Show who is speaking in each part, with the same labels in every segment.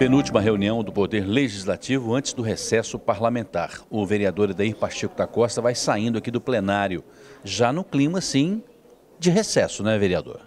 Speaker 1: Penúltima reunião do Poder Legislativo antes do recesso parlamentar. O vereador Edair Pacheco da Costa vai saindo aqui do plenário, já no clima, sim, de recesso, né, vereador?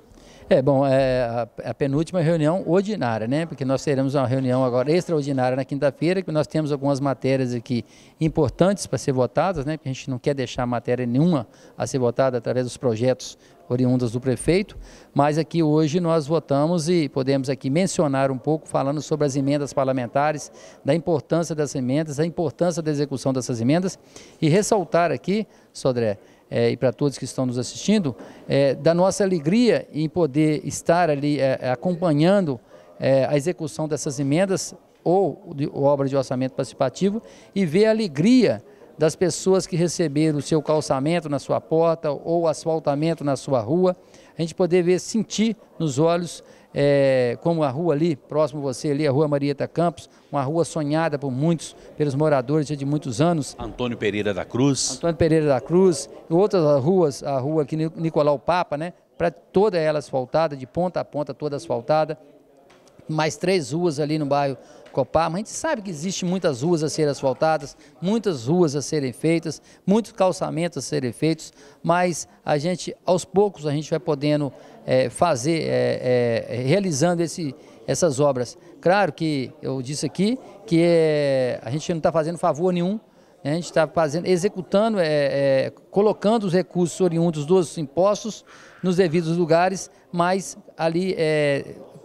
Speaker 2: É, bom, é a, a, penúltima reunião ordinária, né? Porque nós teremos uma reunião agora extraordinária na quinta-feira, que nós temos algumas matérias aqui importantes para ser votadas, né? Porque a gente não quer deixar matéria nenhuma a ser votada através dos projetos oriundos do prefeito, mas aqui hoje nós votamos e podemos aqui mencionar um pouco, falando sobre as emendas parlamentares, da importância das emendas, da importância da execução dessas emendas e ressaltar aqui, Sodré, é, e para todos que estão nos assistindo, é, da nossa alegria em poder estar ali é, é, acompanhando é, a execução dessas emendas ou de, ou obra de orçamento participativo e ver a alegria das pessoas que receberam o seu calçamento na sua porta ou asfaltamento na sua rua, a gente poder ver, sentir nos olhos é, como a rua ali, próximo a você ali, a rua Marieta Campos, uma rua sonhada por muitos, pelos moradores já de muitos anos. Antônio Pereira da Cruz. Antônio Pereira da Cruz, outras ruas, a rua aqui Nicolau Papa, né? Para toda ela asfaltada, de ponta a ponta, toda asfaltada mais três ruas ali no bairro Copar, a gente sabe que existe muitas ruas a serem asfaltadas, muitas ruas a serem feitas, muitos calçamentos a serem feitos, mas a gente, aos poucos, a gente vai podendo é, fazer, é, é, realizando esse, essas obras. Claro que eu disse aqui que é, a gente não está fazendo favor nenhum, né, a gente está fazendo, executando, é, é, colocando os recursos oriundos dos impostos nos devidos lugares, mas ali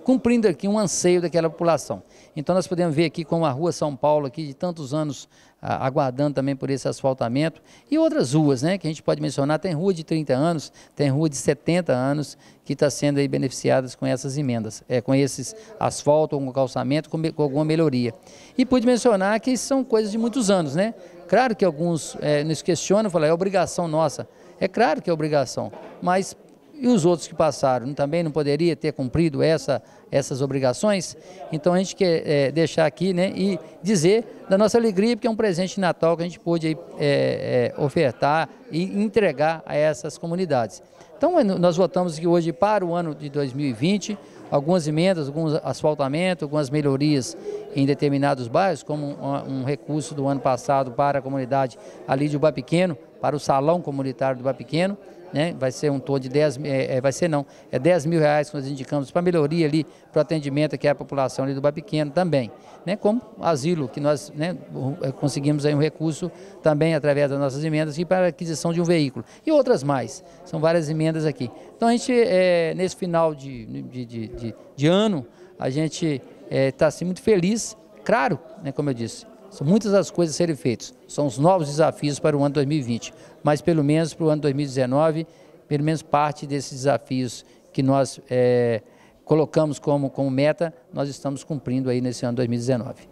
Speaker 2: cumprindo aqui um anseio daquela população. Então nós podemos ver aqui como a rua São Paulo, aqui de tantos anos ah, aguardando também por esse asfaltamento, e outras ruas né, que a gente pode mencionar, tem rua de 30 anos, tem rua de 70 anos, que está sendo aí beneficiadas com essas emendas, é, com esses asfalto, com calçamento, com, com alguma melhoria. E pude mencionar que são coisas de muitos anos, né? Claro que alguns é, nos questionam, falam, é obrigação nossa. É claro que é obrigação, mas e os outros que passaram também não poderia ter cumprido essa, essas obrigações? Então a gente quer é, deixar aqui né, e dizer da nossa alegria, porque é um presente de Natal que a gente pôde é, é, ofertar e entregar a essas comunidades. Então é, nós votamos aqui hoje para o ano de 2020, algumas emendas, alguns asfaltamento, algumas melhorias em determinados bairros, como um, recurso do ano passado para a comunidade ali de Ubá Pequeno, para o Salão Comunitário do Ubá Pequeno, né? vai ser um torno de 10 é, é, vai ser não, é 10 mil reais que nós indicamos para melhoria ali, para o atendimento que é a população ali do Bar Pequeno também, né? como asilo, que nós né, é, conseguimos aí um recurso também através das nossas emendas e para aquisição de um veículo, e outras mais, são várias emendas aqui. Então a gente, é, nesse final de, de, de, de, de ano, a gente está é, tá, assim, muito feliz, claro, né, como eu disse, são muitas as coisas a serem feitas. São os novos desafios para o ano 2020. Mas pelo menos para o ano 2019, pelo menos parte desses desafios que nós é, colocamos como, como meta, nós estamos cumprindo aí nesse ano 2019.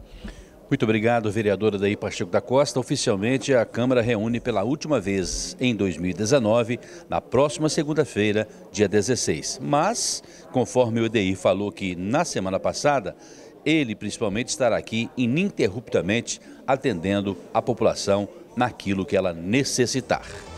Speaker 1: Muito obrigado, vereadora Daí Pacheco da Costa. Oficialmente, a Câmara reúne pela última vez em 2019, na próxima segunda-feira, dia 16. Mas, conforme o EDI falou que na semana passada, ele principalmente estará aqui ininterruptamente atendendo a população naquilo que ela necessitar.